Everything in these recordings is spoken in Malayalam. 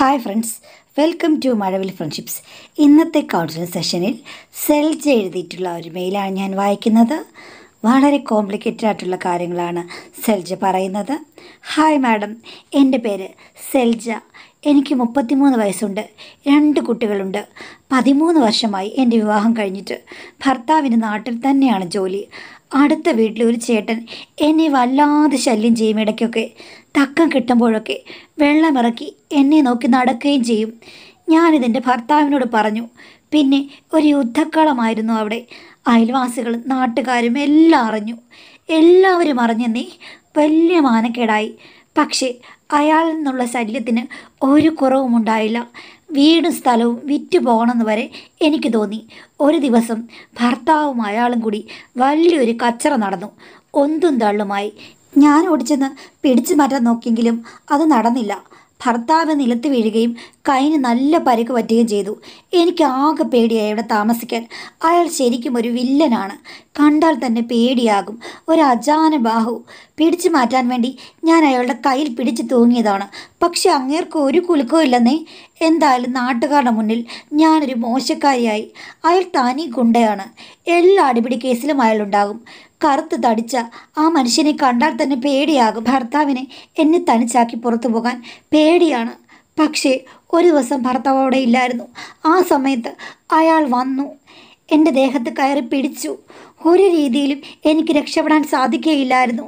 hi friends welcome to Mazhavil friendships ഇന്നത്തെ കൗൺസിലിംഗ് സെഷനിൽ സെൽജ് എഴുതിയിട്ടുള്ള ഒരു മെയിലാണ് ഞാൻ വായിക്കുന്നത് വളരെ കോംപ്ലിക്കേറ്റഡ് ആയിട്ടുള്ള കാര്യങ്ങളാണ് സെൽജ പറയുന്നത് ഹായ് മാഡം എൻ്റെ പേര് സെൽജ എനിക്ക് മുപ്പത്തിമൂന്ന് വയസ്സുണ്ട് രണ്ട് കുട്ടികളുണ്ട് പതിമൂന്ന് വർഷമായി എൻ്റെ വിവാഹം കഴിഞ്ഞിട്ട് ഭർത്താവിന് നാട്ടിൽ തന്നെയാണ് ജോലി അടുത്ത വീട്ടിലെ ഒരു ചേട്ടൻ എന്നെ വല്ലാതെ ശല്യം ചെയ്യും ഇടയ്ക്കൊക്കെ തക്കം കിട്ടുമ്പോഴൊക്കെ വെള്ളമിറക്കി എന്നെ നോക്കി നടക്കുകയും ചെയ്യും ഞാനിതെൻ്റെ ഭർത്താവിനോട് പറഞ്ഞു പിന്നെ ഒരു യുദ്ധക്കളമായിരുന്നു അവിടെ അയൽവാസികളും നാട്ടുകാരും എല്ലാം അറിഞ്ഞു എല്ലാവരും അറിഞ്ഞെന്നേ വലിയ മാനക്കേടായി പക്ഷേ അയാളിൽ നിന്നുള്ള ശല്യത്തിന് ഒരു കുറവും ഉണ്ടായില്ല വീടും സ്ഥലവും പോകണമെന്ന് വരെ എനിക്ക് തോന്നി ഒരു ദിവസം ഭർത്താവും അയാളും കൂടി വലിയൊരു കച്ചറ നടന്നു ഒന്തും തള്ളുമായി ഞാൻ ഓടിച്ചെന്ന് പിടിച്ചു മാറ്റാൻ നോക്കിയെങ്കിലും അത് നടന്നില്ല ഭർത്താവ് നിലത്ത് വീഴുകയും കൈന് നല്ല പരുക്ക് പറ്റുകയും ചെയ്തു എനിക്ക് ആകെ പേടിയായി അവിടെ താമസിക്കാൻ അയാൾ ശരിക്കും ഒരു വില്ലനാണ് കണ്ടാൽ തന്നെ പേടിയാകും ഒരു അജാന ബാഹു പിടിച്ചു മാറ്റാൻ വേണ്ടി ഞാൻ അയാളുടെ കയ്യിൽ പിടിച്ചു തൂങ്ങിയതാണ് പക്ഷെ അങ്ങേർക്ക് ഒരു കുലുക്കവും ഇല്ലെന്നേ എന്തായാലും നാട്ടുകാരുടെ മുന്നിൽ ഞാനൊരു മോശക്കാരിയായി അയാൾ തനി ഗുണ്ടയാണ് എല്ലാ അടിപിടി കേസിലും അയാളുണ്ടാകും കറുത്ത് തടിച്ച ആ മനുഷ്യനെ കണ്ടാൽ തന്നെ പേടിയാകും ഭർത്താവിനെ എന്നെ തനിച്ചാക്കി പുറത്തു പോകാൻ പേടിയാണ് പക്ഷേ ഒരു ദിവസം ഭർത്താവ് അവിടെ ഇല്ലായിരുന്നു ആ സമയത്ത് അയാൾ വന്നു എൻ്റെ ദേഹത്ത് കയറി പിടിച്ചു ഒരു രീതിയിലും എനിക്ക് രക്ഷപ്പെടാൻ സാധിക്കുകയില്ലായിരുന്നു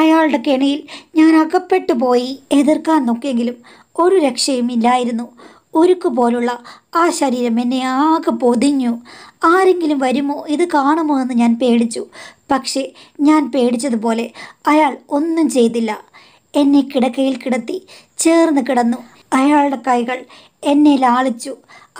അയാളുടെ കെണിയിൽ ഞാൻ അകപ്പെട്ടു പോയി എതിർക്കാൻ നോക്കിയെങ്കിലും ഒരു രക്ഷയും ഇല്ലായിരുന്നു ഉരുക്കു പോലുള്ള ആ ശരീരം എന്നെ ആകെ പൊതിഞ്ഞു ആരെങ്കിലും വരുമോ ഇത് കാണുമോ എന്ന് ഞാൻ പേടിച്ചു പക്ഷേ ഞാൻ പേടിച്ചതുപോലെ അയാൾ ഒന്നും ചെയ്തില്ല എന്നെ കിടക്കയിൽ കിടത്തി ചേർന്ന് കിടന്നു അയാളുടെ കൈകൾ എന്നെ ലാളിച്ചു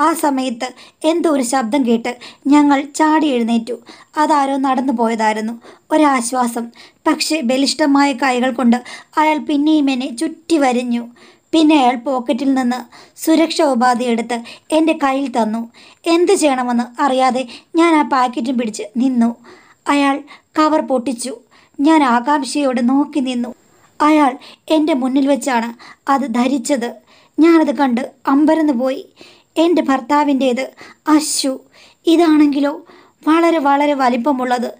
ആ സമയത്ത് എന്തോ ഒരു ശബ്ദം കേട്ട് ഞങ്ങൾ ചാടി എഴുന്നേറ്റു അതാരോ നടന്നു പോയതായിരുന്നു ഒരാശ്വാസം പക്ഷേ ബലിഷ്ടമായ കൈകൾ കൊണ്ട് അയാൾ പിന്നെയും എന്നെ ചുറ്റി വരിഞ്ഞു പിന്നെ അയാൾ പോക്കറ്റിൽ നിന്ന് സുരക്ഷ ഉപാധി എടുത്ത് എൻ്റെ കയ്യിൽ തന്നു എന്ത് ചെയ്യണമെന്ന് അറിയാതെ ഞാൻ ആ പാക്കറ്റും പിടിച്ച് നിന്നു അയാൾ കവർ പൊട്ടിച്ചു ഞാൻ ആകാംക്ഷയോടെ നോക്കി നിന്നു അയാൾ എൻ്റെ മുന്നിൽ വെച്ചാണ് അത് ധരിച്ചത് ഞാനത് കണ്ട് അമ്പരന്ന് പോയി എൻ്റെ ഭർത്താവിൻ്റേത് അശു ഇതാണെങ്കിലോ വളരെ വളരെ വലിപ്പമുള്ളത്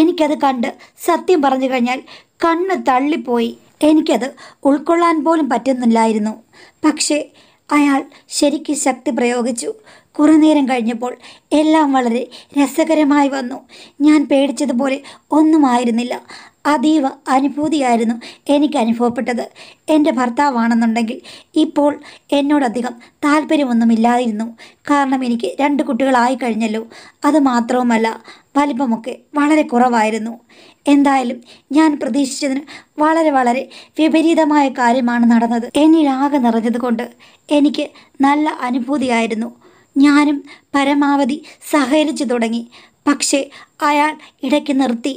എനിക്കത് കണ്ട് സത്യം പറഞ്ഞു കഴിഞ്ഞാൽ കണ്ണ് തള്ളിപ്പോയി എനിക്കത് ഉൾക്കൊള്ളാൻ പോലും പറ്റുന്നില്ലായിരുന്നു പക്ഷേ അയാൾ ശരിക്കും ശക്തി പ്രയോഗിച്ചു കുറേ നേരം കഴിഞ്ഞപ്പോൾ എല്ലാം വളരെ രസകരമായി വന്നു ഞാൻ പേടിച്ചതുപോലെ ഒന്നും ആയിരുന്നില്ല അതീവ അനുഭൂതിയായിരുന്നു എനിക്ക് അനുഭവപ്പെട്ടത് എൻ്റെ ഭർത്താവാണെന്നുണ്ടെങ്കിൽ ഇപ്പോൾ എന്നോടധികം താല്പര്യമൊന്നുമില്ലായിരുന്നു കാരണം എനിക്ക് രണ്ട് കുട്ടികളായി കഴിഞ്ഞല്ലോ അത് മാത്രവുമല്ല വലിപ്പമൊക്കെ വളരെ കുറവായിരുന്നു എന്തായാലും ഞാൻ പ്രതീക്ഷിച്ചതിന് വളരെ വളരെ വിപരീതമായ കാര്യമാണ് നടന്നത് എന്നിലാകെ നിറഞ്ഞതുകൊണ്ട് എനിക്ക് നല്ല അനുഭൂതിയായിരുന്നു ഞാനും പരമാവധി സഹകരിച്ചു തുടങ്ങി പക്ഷേ അയാൾ ഇടയ്ക്ക് നിർത്തി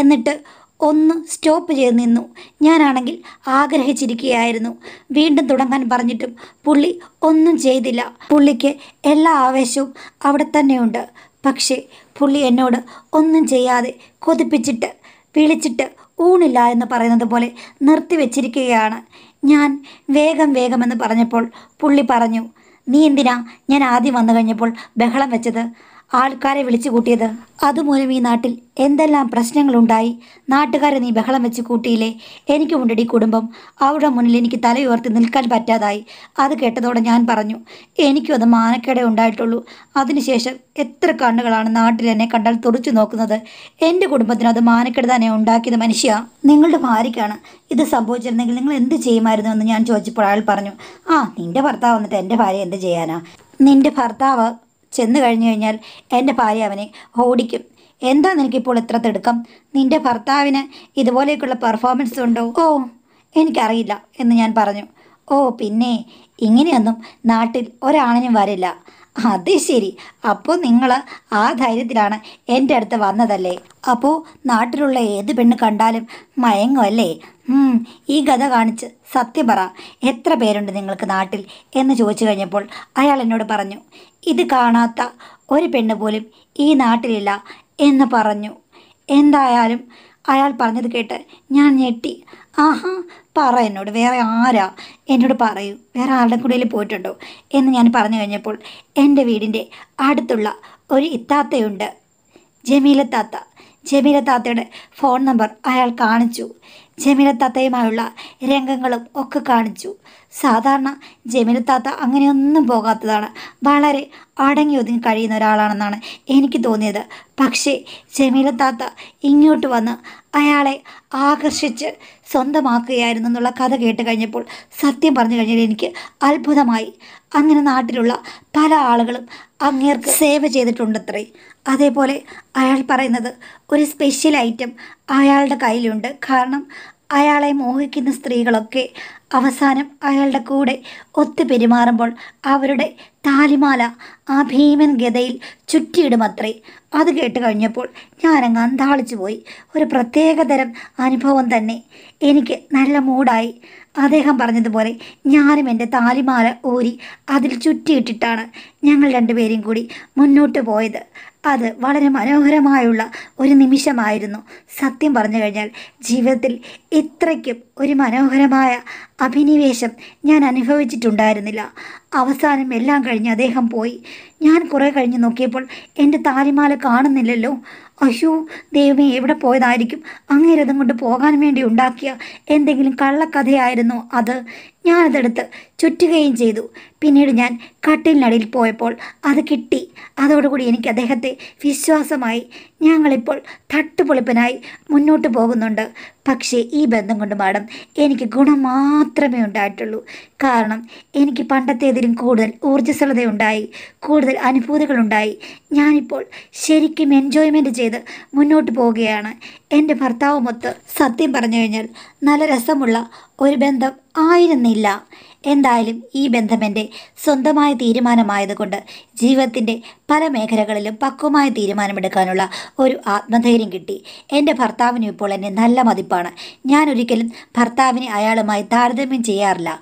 എന്നിട്ട് ഒന്ന് സ്റ്റോപ്പ് ചെയ്ത് നിന്നു ഞാനാണെങ്കിൽ ആഗ്രഹിച്ചിരിക്കുകയായിരുന്നു വീണ്ടും തുടങ്ങാൻ പറഞ്ഞിട്ടും പുള്ളി ഒന്നും ചെയ്തില്ല പുള്ളിക്ക് എല്ലാ ആവേശവും അവിടെ തന്നെയുണ്ട് പക്ഷേ പുള്ളി എന്നോട് ഒന്നും ചെയ്യാതെ കൊതിപ്പിച്ചിട്ട് വിളിച്ചിട്ട് ഊണില്ല എന്ന് പറയുന്നത് പോലെ നിർത്തിവെച്ചിരിക്കുകയാണ് ഞാൻ വേഗം വേഗമെന്ന് പറഞ്ഞപ്പോൾ പുള്ളി പറഞ്ഞു നീ എന്തിനാ ഞാൻ ആദ്യം വന്നു കഴിഞ്ഞപ്പോൾ ബഹളം വെച്ചത് ആൾക്കാരെ വിളിച്ചു കൂട്ടിയത് അതുമൂലം ഈ നാട്ടിൽ എന്തെല്ലാം പ്രശ്നങ്ങളുണ്ടായി നാട്ടുകാരെ നീ ബഹളം വെച്ച് കൂട്ടിയില്ലേ എനിക്ക് മുണ്ടടി കുടുംബം അവരുടെ മുന്നിൽ എനിക്ക് തലയുയർത്തി നിൽക്കാൻ പറ്റാതായി അത് കേട്ടതോടെ ഞാൻ പറഞ്ഞു എനിക്കും അത് മാനക്കേടേ ഉണ്ടായിട്ടുള്ളൂ അതിനുശേഷം എത്ര കണ്ണുകളാണ് നാട്ടിൽ എന്നെ കണ്ടാൽ തുറച്ചു നോക്കുന്നത് എൻ്റെ കുടുംബത്തിന് അത് മാനക്കേട് തന്നെ ഉണ്ടാക്കിയത് മനുഷ്യ നിങ്ങളുടെ ഭാര്യയ്ക്കാണ് ഇത് സംഭവിച്ചിരുന്നെങ്കിൽ നിങ്ങൾ എന്ത് ചെയ്യുമായിരുന്നു എന്ന് ഞാൻ ചോദിച്ചപ്പോൾ അയാൾ പറഞ്ഞു ആ നിൻ്റെ ഭർത്താവ് വന്നിട്ട് എൻ്റെ ഭാര്യ എന്ത് ചെയ്യാനാ നിൻ്റെ ഭർത്താവ് ചെന്നു കഴിഞ്ഞു കഴിഞ്ഞാൽ എൻ്റെ ഭാര്യ അവനെ ഓടിക്കും എന്താ നിനക്കിപ്പോൾ ഇത്ര തിടുക്കം നിന്റെ ഭർത്താവിന് ഇതുപോലെയൊക്കെയുള്ള പെർഫോമൻസ് ഉണ്ടോ ഓ എനിക്കറിയില്ല എന്ന് ഞാൻ പറഞ്ഞു ഓ പിന്നെ ഇങ്ങനെയൊന്നും നാട്ടിൽ ഒരാണിനും വരില്ല അത് ശരി അപ്പോൾ നിങ്ങൾ ആ ധൈര്യത്തിലാണ് എൻ്റെ അടുത്ത് വന്നതല്ലേ അപ്പോൾ നാട്ടിലുള്ള ഏത് പെണ്ണ് കണ്ടാലും മയങ്ങുമല്ലേ ഈ കഥ കാണിച്ച് സത്യം പറ എത്ര പേരുണ്ട് നിങ്ങൾക്ക് നാട്ടിൽ എന്ന് ചോദിച്ചു കഴിഞ്ഞപ്പോൾ അയാൾ എന്നോട് പറഞ്ഞു ഇത് കാണാത്ത ഒരു പെണ്ണ് പോലും ഈ നാട്ടിലില്ല എന്ന് പറഞ്ഞു എന്തായാലും അയാൾ പറഞ്ഞത് കേട്ട് ഞാൻ ഞെട്ടി ആഹാ പറ എന്നോട് വേറെ ആരാ എന്നോട് പറയൂ വേറെ ആരുടെ കൂടെയിൽ പോയിട്ടുണ്ടോ എന്ന് ഞാൻ പറഞ്ഞു കഴിഞ്ഞപ്പോൾ എൻ്റെ വീടിൻ്റെ അടുത്തുള്ള ഒരു ഇത്താത്തയുണ്ട് ജമീല താത്ത ജമീല താത്തയുടെ ഫോൺ നമ്പർ അയാൾ കാണിച്ചു ജമീല താത്തയുമായുള്ള രംഗങ്ങളും ഒക്കെ കാണിച്ചു സാധാരണ ജമീൽ താത്ത അങ്ങനെയൊന്നും പോകാത്തതാണ് വളരെ അടങ്ങി ഒതുങ്ങി കഴിയുന്ന ഒരാളാണെന്നാണ് എനിക്ക് തോന്നിയത് പക്ഷേ ജമീല താത്ത ഇങ്ങോട്ട് വന്ന് അയാളെ ആകർഷിച്ച് സ്വന്തമാക്കുകയായിരുന്നു എന്നുള്ള കഥ കേട്ട് കഴിഞ്ഞപ്പോൾ സത്യം പറഞ്ഞു കഴിഞ്ഞാൽ എനിക്ക് അത്ഭുതമായി അങ്ങനെ നാട്ടിലുള്ള പല ആളുകളും അങ്ങേർക്ക് സേവ ചെയ്തിട്ടുണ്ടത്രേ അതേപോലെ അയാൾ പറയുന്നത് ഒരു സ്പെഷ്യൽ ഐറ്റം അയാളുടെ കയ്യിലുണ്ട് കാരണം അയാളെ മോഹിക്കുന്ന സ്ത്രീകളൊക്കെ അവസാനം അയാളുടെ കൂടെ ഒത്തു പെരുമാറുമ്പോൾ അവരുടെ താലിമാല ആ ഭീമൻ ഗതയിൽ ചുറ്റിയിടുമത്രേ അത് കേട്ട് കഴിഞ്ഞപ്പോൾ ഞാനങ്ങ് അന്താളിച്ചു പോയി ഒരു പ്രത്യേകതരം അനുഭവം തന്നെ എനിക്ക് നല്ല മൂടായി അദ്ദേഹം പറഞ്ഞതുപോലെ ഞാനും എൻ്റെ താലിമാല ഊരി അതിൽ ചുറ്റിയിട്ടിട്ടാണ് ഞങ്ങൾ രണ്ടുപേരും കൂടി മുന്നോട്ട് പോയത് അത് വളരെ മനോഹരമായുള്ള ഒരു നിമിഷമായിരുന്നു സത്യം പറഞ്ഞു കഴിഞ്ഞാൽ ജീവിതത്തിൽ ഇത്രയ്ക്കും ഒരു മനോഹരമായ അഭിനിവേശം ഞാൻ അനുഭവിച്ചിട്ടുണ്ടായിരുന്നില്ല അവസാനം എല്ലാം കഴിഞ്ഞ് അദ്ദേഹം പോയി ഞാൻ കുറേ കഴിഞ്ഞ് നോക്കിയപ്പോൾ എൻ്റെ താലിമാല കാണുന്നില്ലല്ലോ അശു ദൈവമേ എവിടെ പോയതായിരിക്കും അങ്ങേരതും കൊണ്ട് പോകാൻ വേണ്ടി ഉണ്ടാക്കിയ എന്തെങ്കിലും കള്ളക്കഥയായിരുന്നു അത് ഞാനതെടുത്ത് ചുറ്റുകയും ചെയ്തു പിന്നീട് ഞാൻ കട്ടിലിനടിയിൽ പോയപ്പോൾ അത് കിട്ടി അതോടുകൂടി എനിക്ക് അദ്ദേഹത്തെ വിശ്വാസമായി ഞങ്ങളിപ്പോൾ തട്ടുപൊളിപ്പനായി മുന്നോട്ട് പോകുന്നുണ്ട് പക്ഷേ ഈ ബന്ധം കൊണ്ട് മാഡം എനിക്ക് ഗുണം മാത്രമേ ഉണ്ടായിട്ടുള്ളൂ കാരണം എനിക്ക് പണ്ടത്തേതിലും കൂടുതൽ ഊർജ്ജസ്വലതയുണ്ടായി ഉണ്ടായി കൂടുതൽ അനുഭൂതികളുണ്ടായി ഞാനിപ്പോൾ ശരിക്കും എൻജോയ്മെൻ്റ് ചെയ്ത് മുന്നോട്ട് പോവുകയാണ് എൻ്റെ ഭർത്താവുമൊത്ത് സത്യം പറഞ്ഞു കഴിഞ്ഞാൽ നല്ല രസമുള്ള ഒരു ബന്ധം ആയിരുന്നില്ല എന്തായാലും ഈ ബന്ധമെൻ്റെ സ്വന്തമായ തീരുമാനമായതുകൊണ്ട് ജീവിതത്തിൻ്റെ പല മേഖലകളിലും പക്വമായ തീരുമാനമെടുക്കാനുള്ള ഒരു ആത്മധൈര്യം കിട്ടി എൻ്റെ ഭർത്താവിനും ഇപ്പോൾ എന്നെ നല്ല മതിപ്പാണ് ഞാൻ ഒരിക്കലും ഭർത്താവിനെ അയാളുമായി താരതമ്യം ചെയ്യാറില്ല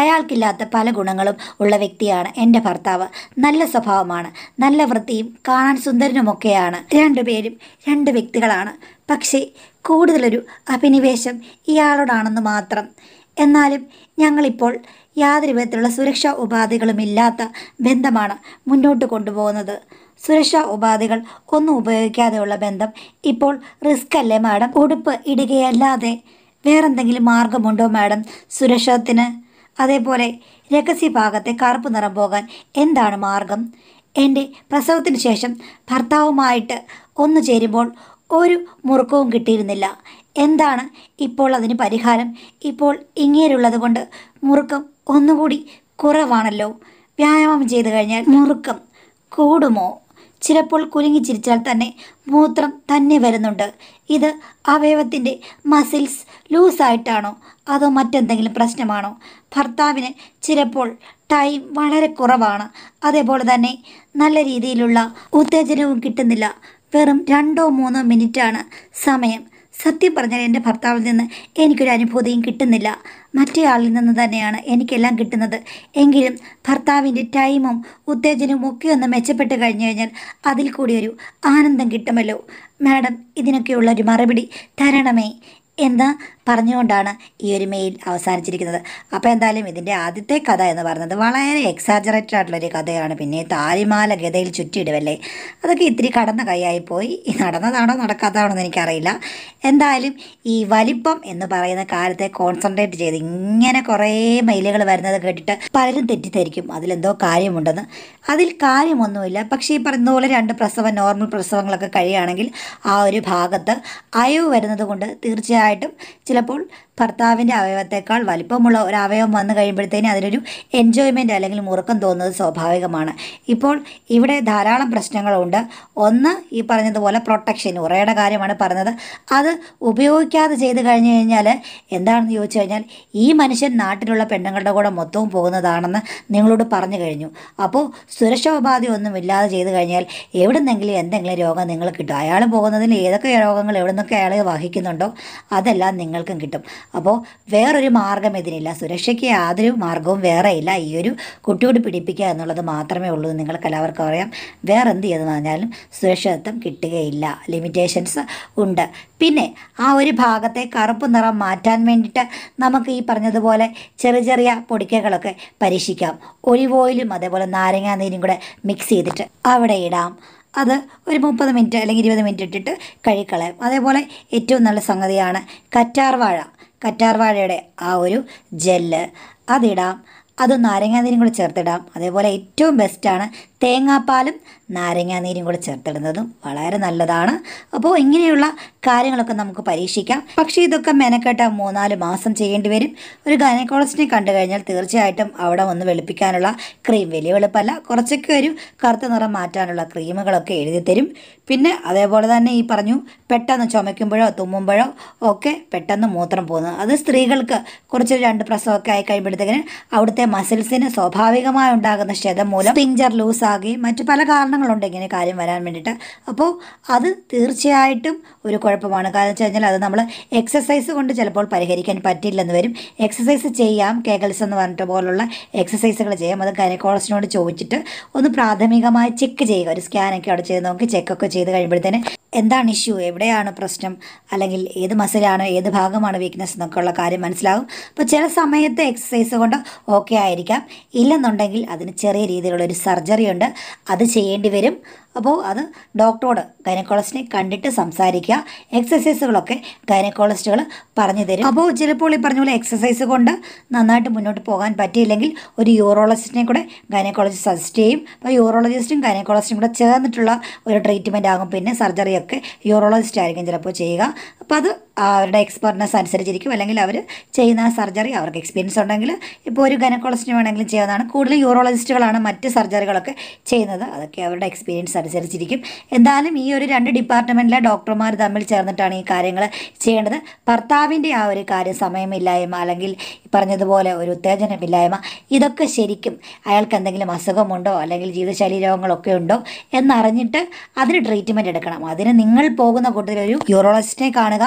അയാൾക്കില്ലാത്ത പല ഗുണങ്ങളും ഉള്ള വ്യക്തിയാണ് എൻ്റെ ഭർത്താവ് നല്ല സ്വഭാവമാണ് നല്ല വൃത്തിയും കാണാൻ സുന്ദരനുമൊക്കെയാണ് രണ്ടുപേരും രണ്ട് വ്യക്തികളാണ് പക്ഷേ കൂടുതലൊരു അഭിനിവേശം ഇയാളോടാണെന്ന് മാത്രം എന്നാലും ഞങ്ങളിപ്പോൾ യാതൊരു വിധത്തിലുള്ള സുരക്ഷാ ഉപാധികളും ഇല്ലാത്ത ബന്ധമാണ് മുന്നോട്ട് കൊണ്ടുപോകുന്നത് സുരക്ഷാ ഉപാധികൾ ഒന്നും ഉപയോഗിക്കാതെയുള്ള ബന്ധം ഇപ്പോൾ റിസ്ക് അല്ലേ മാഡം ഉടുപ്പ് ഇടുകയല്ലാതെ വേറെന്തെങ്കിലും മാർഗമുണ്ടോ മാഡം സുരക്ഷത്തിന് അതേപോലെ ഭാഗത്തെ കറുപ്പ് നിറം പോകാൻ എന്താണ് മാർഗം എൻ്റെ പ്രസവത്തിന് ശേഷം ഭർത്താവുമായിട്ട് ഒന്നു ചേരുമ്പോൾ ഒരു മുറുക്കവും കിട്ടിയിരുന്നില്ല എന്താണ് ഇപ്പോൾ അതിന് പരിഹാരം ഇപ്പോൾ ഇങ്ങേരുള്ളത് കൊണ്ട് മുറുക്കം ഒന്നുകൂടി കുറവാണല്ലോ വ്യായാമം ചെയ്തു കഴിഞ്ഞാൽ മുറുക്കം കൂടുമോ ചിലപ്പോൾ കുലുങ്ങി ചിരിച്ചാൽ തന്നെ മൂത്രം തന്നെ വരുന്നുണ്ട് ഇത് അവയവത്തിൻ്റെ മസിൽസ് ലൂസായിട്ടാണോ അതോ മറ്റെന്തെങ്കിലും പ്രശ്നമാണോ ഭർത്താവിന് ചിലപ്പോൾ ടൈം വളരെ കുറവാണ് അതേപോലെ തന്നെ നല്ല രീതിയിലുള്ള ഉത്തേജനവും കിട്ടുന്നില്ല വെറും രണ്ടോ മൂന്നോ മിനിറ്റാണ് സമയം സത്യം പറഞ്ഞാൽ എൻ്റെ ഭർത്താവിൽ നിന്ന് എനിക്കൊരു അനുഭൂതിയും കിട്ടുന്നില്ല മറ്റേ ആളിൽ നിന്ന് തന്നെയാണ് എനിക്കെല്ലാം കിട്ടുന്നത് എങ്കിലും ഭർത്താവിൻ്റെ ടൈമും ഉത്തേജനവും ഒക്കെ ഒന്ന് മെച്ചപ്പെട്ട് കഴിഞ്ഞു കഴിഞ്ഞാൽ അതിൽ കൂടി ഒരു ആനന്ദം കിട്ടുമല്ലോ മാഡം ഇതിനൊക്കെയുള്ള ഒരു മറുപടി തരണമേ എന്ന് പറഞ്ഞുകൊണ്ടാണ് ഈ ഒരു മെയിൽ അവസാനിച്ചിരിക്കുന്നത് അപ്പോൾ എന്തായാലും ഇതിൻ്റെ ആദ്യത്തെ കഥ എന്ന് പറയുന്നത് വളരെ എക്സാജറേറ്റഡ് ആയിട്ടുള്ളൊരു കഥയാണ് പിന്നെ താലിമാല ഗതയിൽ ചുറ്റിയിടുവല്ലേ അതൊക്കെ ഇത്തിരി കടന്ന കൈയായിപ്പോയി പോയി നടന്നതാണോ നടക്കാത്തതാണോ എന്ന് എനിക്കറിയില്ല എന്തായാലും ഈ വലിപ്പം എന്ന് പറയുന്ന കാലത്തെ കോൺസെൻട്രേറ്റ് ചെയ്ത് ഇങ്ങനെ കുറേ മെയിലുകൾ വരുന്നത് കേട്ടിട്ട് പലരും തെറ്റിദ്ധരിക്കും അതിലെന്തോ കാര്യമുണ്ടെന്ന് അതിൽ കാര്യമൊന്നുമില്ല പക്ഷേ ഈ പറയുന്ന പോലെ രണ്ട് പ്രസവം നോർമൽ പ്രസവങ്ങളൊക്കെ കഴിയുകയാണെങ്കിൽ ആ ഒരു ഭാഗത്ത് അയവ് വരുന്നത് കൊണ്ട് തീർച്ചയായും കൂടുതലായിട്ടും ചിലപ്പോൾ ഭർത്താവിൻ്റെ അവയവത്തെക്കാൾ വലിപ്പമുള്ള ഒരു അവയവം വന്നു കഴിയുമ്പോഴത്തേന് അതിനൊരു എൻജോയ്മെൻ്റ് അല്ലെങ്കിൽ മുറുക്കം തോന്നുന്നത് സ്വാഭാവികമാണ് ഇപ്പോൾ ഇവിടെ ധാരാളം പ്രശ്നങ്ങളുണ്ട് ഒന്ന് ഈ പറഞ്ഞതുപോലെ പ്രൊട്ടക്ഷൻ ഉറയുടെ കാര്യമാണ് പറഞ്ഞത് അത് ഉപയോഗിക്കാതെ ചെയ്ത് കഴിഞ്ഞു കഴിഞ്ഞാൽ എന്താണെന്ന് ചോദിച്ചു കഴിഞ്ഞാൽ ഈ മനുഷ്യൻ നാട്ടിലുള്ള പെണ്ണുങ്ങളുടെ കൂടെ മൊത്തവും പോകുന്നതാണെന്ന് നിങ്ങളോട് പറഞ്ഞു കഴിഞ്ഞു അപ്പോൾ സുരക്ഷ ഉപാധി ഇല്ലാതെ ചെയ്ത് കഴിഞ്ഞാൽ എവിടുന്നെങ്കിലും എന്തെങ്കിലും രോഗം നിങ്ങൾ കിട്ടും അയാൾ പോകുന്നതിൽ ഏതൊക്കെ രോഗങ്ങൾ എവിടെ നിന്നൊക്കെ അയാൾ വഹിക്കുന്നുണ്ടോ അതെല്ലാം നിങ്ങൾക്കും കിട്ടും അപ്പോൾ വേറൊരു മാർഗം ഇതിനില്ല സുരക്ഷയ്ക്ക് യാതൊരു മാർഗവും വേറെ ഇല്ല ഈ ഒരു കുട്ടിയോട് പിടിപ്പിക്കുക എന്നുള്ളത് മാത്രമേ ഉള്ളൂ നിങ്ങൾക്ക് എല്ലാവർക്കും അറിയാം വേറെ എന്ത് ചെയ്തെന്ന് പറഞ്ഞാലും സുരക്ഷിതത്വം കിട്ടുകയില്ല ലിമിറ്റേഷൻസ് ഉണ്ട് പിന്നെ ആ ഒരു ഭാഗത്തെ കറുപ്പ് നിറം മാറ്റാൻ വേണ്ടിയിട്ട് നമുക്ക് ഈ പറഞ്ഞതുപോലെ ചെറിയ ചെറിയ പൊടിക്കകളൊക്കെ പരീക്ഷിക്കാം ഒലിവ് ഓയിലും അതേപോലെ നാരങ്ങ നീരും കൂടെ മിക്സ് ചെയ്തിട്ട് അവിടെ ഇടാം അത് ഒരു മുപ്പത് മിനിറ്റ് അല്ലെങ്കിൽ ഇരുപത് മിനിറ്റ് ഇട്ടിട്ട് കഴുകളയാം അതേപോലെ ഏറ്റവും നല്ല സംഗതിയാണ് കറ്റാർവാഴ കറ്റാർവാഴയുടെ ആ ഒരു ജെല്ല് അതിടാം അത് നാരങ്ങാനീരും കൂടി ചേർത്തിടാം അതേപോലെ ഏറ്റവും ബെസ്റ്റാണ് തേങ്ങാപ്പാലും നാരങ്ങാനീരും കൂടെ ചേർത്തിടുന്നതും വളരെ നല്ലതാണ് അപ്പോൾ ഇങ്ങനെയുള്ള കാര്യങ്ങളൊക്കെ നമുക്ക് പരീക്ഷിക്കാം പക്ഷേ ഇതൊക്കെ മെനക്കെട്ട മൂന്നാല് മാസം ചെയ്യേണ്ടി വരും ഒരു ഗൈനക്കോളജിനെ കണ്ടു കഴിഞ്ഞാൽ തീർച്ചയായിട്ടും അവിടെ ഒന്ന് വെളുപ്പിക്കാനുള്ള ക്രീം വലിയ വെളുപ്പല്ല കുറച്ചൊക്കെ ഒരു കറുത്ത നിറം മാറ്റാനുള്ള ക്രീമുകളൊക്കെ എഴുതി തരും പിന്നെ അതേപോലെ തന്നെ ഈ പറഞ്ഞു പെട്ടെന്ന് ചുമയ്ക്കുമ്പോഴോ തുമ്മുമ്പോഴോ ഒക്കെ പെട്ടെന്ന് മൂത്രം പോകുന്നു അത് സ്ത്രീകൾക്ക് കുറച്ച് രണ്ട് പ്രസവമൊക്കെ ആയി കഴിയുമ്പോഴത്തേക്കിന് അവിടുത്തെ മസിൽസിന് സ്വാഭാവികമായി ഉണ്ടാകുന്ന ക്ഷതം മൂലം പിഞ്ചർ ലൂസ് ആകുകയും മറ്റ് പല കാരണങ്ങളുണ്ട് ഇങ്ങനെ കാര്യം വരാൻ വേണ്ടിയിട്ട് അപ്പോൾ അത് തീർച്ചയായിട്ടും ഒരു കുഴപ്പമാണ് കാരണം വെച്ച് കഴിഞ്ഞാൽ അത് നമ്മൾ എക്സസൈസ് കൊണ്ട് ചിലപ്പോൾ പരിഹരിക്കാൻ പറ്റില്ലെന്ന് വരും എക്സസൈസ് ചെയ്യാം കേഗൽസ് എന്ന് പറഞ്ഞിട്ട് പോലുള്ള എക്സസൈസുകൾ ചെയ്യാം അത് ഗൈനക്കോളജിനോട് ചോദിച്ചിട്ട് ഒന്ന് പ്രാഥമികമായി ചെക്ക് ചെയ്യുക ഒരു സ്കാനൊക്കെ അവിടെ ചെയ്ത് നമുക്ക് ചെക്കൊക്കെ ചെയ്ത് കഴിയുമ്പോഴത്തേന് എന്താണ് ഇഷ്യൂ എവിടെയാണ് പ്രശ്നം അല്ലെങ്കിൽ ഏത് മസിലാണ് ഏത് ഭാഗമാണ് വീക്ക്നെസ് എന്നൊക്കെയുള്ള കാര്യം മനസ്സിലാകും അപ്പോൾ ചില സമയത്ത് എക്സസൈസ് കൊണ്ട് ഓക്കെ ആയിരിക്കാം ഇല്ലെന്നുണ്ടെങ്കിൽ അതിന് ചെറിയ രീതിയിലുള്ള ഒരു സർജറി ഉണ്ട് അത് ചെയ്യേണ്ടി വരും അപ്പോൾ അത് ഡോക്ടറോട് ഗൈനക്കോളജിനെ കണ്ടിട്ട് സംസാരിക്കുക എക്സസൈസുകളൊക്കെ ഗൈനക്കോളജിസ്റ്റുകൾ പറഞ്ഞു തരും അപ്പോൾ ചിലപ്പോൾ ഈ പറഞ്ഞ പോലെ എക്സസൈസ് കൊണ്ട് നന്നായിട്ട് മുന്നോട്ട് പോകാൻ പറ്റിയില്ലെങ്കിൽ ഒരു യൂറോളജിസ്റ്റിനെ കൂടെ ഗൈനക്കോളജിസ്റ്റ് സജസ്റ്റ് ചെയ്യും അപ്പോൾ യൂറോളജിസ്റ്റും ഗൈനക്കോളജിസ്റ്റും കൂടെ ചേർന്നിട്ടുള്ള ഒരു ട്രീറ്റ്മെൻ്റ് ആകും പിന്നെ സർജറിയൊക്കെ യൂറോളജിസ്റ്റ് ആയിരിക്കും ചിലപ്പോൾ ചെയ്യുക അപ്പോൾ അത് അവരുടെ എക്സ്പെർട്ടിനെസ് അനുസരിച്ചിരിക്കും അല്ലെങ്കിൽ അവർ ചെയ്യുന്ന സർജറി അവർക്ക് എക്സ്പീരിയൻസ് ഉണ്ടെങ്കിൽ ഇപ്പോൾ ഒരു ഗൈനക്കോളജിസ്റ്റിന് വേണമെങ്കിലും ചെയ്യുന്നതാണ് കൂടുതൽ യൂറോളജിസ്റ്റുകളാണ് മറ്റ് സർജറികളൊക്കെ ചെയ്യുന്നത് അതൊക്കെ അവരുടെ എക്സ്പീരിയൻസ് അനുസരിച്ചിരിക്കും എന്തായാലും ഈ ഒരു രണ്ട് ഡിപ്പാർട്ട്മെൻറ്റിലെ ഡോക്ടർമാർ തമ്മിൽ ചേർന്നിട്ടാണ് ഈ കാര്യങ്ങൾ ചെയ്യേണ്ടത് ഭർത്താവിൻ്റെ ആ ഒരു കാര്യം സമയമില്ലായ്മ അല്ലെങ്കിൽ പറഞ്ഞതുപോലെ ഒരു ഉത്തേജനമില്ലായ്മ ഇതൊക്കെ ശരിക്കും അയാൾക്ക് എന്തെങ്കിലും അസുഖമുണ്ടോ അല്ലെങ്കിൽ ജീവിതശൈലി രോഗങ്ങളൊക്കെ ഉണ്ടോ എന്നറിഞ്ഞിട്ട് അതിന് ട്രീറ്റ്മെൻറ്റ് എടുക്കണം അതിന് നിങ്ങൾ പോകുന്ന ഒരു യൂറോളജിസ്റ്റിനെ കാണുക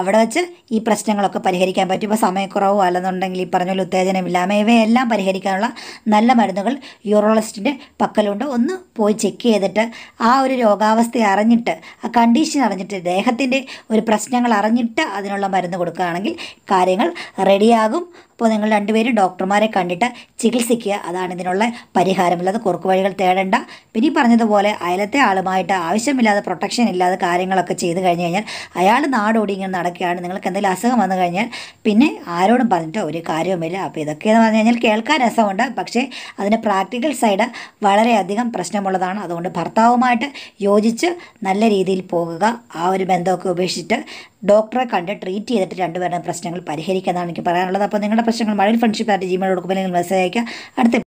അവിടെ വെച്ച് ഈ പ്രശ്നങ്ങളൊക്കെ പരിഹരിക്കാൻ പറ്റും ഇപ്പോൾ സമയക്കുറവോ അല്ലെന്നുണ്ടെങ്കിൽ ഈ പറഞ്ഞ പോലെ ഉത്തേജനമില്ലായ്മ ഇവയെല്ലാം പരിഹരിക്കാനുള്ള നല്ല മരുന്നുകൾ യൂറോളജിസ്റ്റിൻ്റെ പക്കലുണ്ട് ഒന്ന് പോയി ചെക്ക് ചെയ്തിട്ട് ആ ഒരു രോഗാവസ്ഥയെ അറിഞ്ഞിട്ട് ആ കണ്ടീഷൻ അറിഞ്ഞിട്ട് ദേഹത്തിൻ്റെ ഒരു പ്രശ്നങ്ങൾ അറിഞ്ഞിട്ട് അതിനുള്ള മരുന്ന് കൊടുക്കുകയാണെങ്കിൽ കാര്യങ്ങൾ റെഡിയാകും അപ്പോൾ നിങ്ങൾ രണ്ടുപേരും ഡോക്ടർമാരെ കണ്ടിട്ട് ചികിത്സിക്കുക അതാണ് ഇതിനുള്ള പരിഹാരമുള്ളത് കുറുക്കു വഴികൾ തേടേണ്ട പിന്നെ ഈ പറഞ്ഞതുപോലെ അയലത്തെ ആളുമായിട്ട് ആവശ്യമില്ലാതെ പ്രൊട്ടക്ഷൻ ഇല്ലാതെ കാര്യങ്ങളൊക്കെ ചെയ്ത് കഴിഞ്ഞ് കഴിഞ്ഞാൽ അയാൾ നാടോടി ഇങ്ങനെ നടക്കുകയാണ് നിങ്ങൾക്ക് എന്തെങ്കിലും അസുഖം വന്നു കഴിഞ്ഞാൽ പിന്നെ ആരോടും പറഞ്ഞിട്ട് ഒരു കാര്യവുമില്ല അപ്പോൾ ഇതൊക്കെയെന്ന് പറഞ്ഞു കഴിഞ്ഞാൽ കേൾക്കാൻ രസമുണ്ട് പക്ഷേ അതിൻ്റെ പ്രാക്ടിക്കൽ സൈഡ് വളരെയധികം പ്രശ്നമുള്ളതാണ് അതുകൊണ്ട് ഭർത്താവുമായിട്ട് യോജിച്ച് നല്ല രീതിയിൽ പോകുക ആ ഒരു ബന്ധമൊക്കെ ഉപേക്ഷിച്ചിട്ട് ഡോക്ടറെ കണ്ട് ട്രീറ്റ് ചെയ്തിട്ട് രണ്ടുപേരുടെ പ്രശ്നങ്ങൾ പരിഹരിക്കാനാണ് എനിക്ക് പറയാനുള്ളത് അപ്പോൾ നിങ്ങളുടെ പ്രശ്നങ്ങൾ മഴയിൽ ഫ്രണ്ട്ഷിപ്പ് ആയിട്ട് ജിമെയിൽ കൊടുക്കുമ്പോൾ നിങ്ങൾ മെസ്സേജ് അയക്കുക അടുത്ത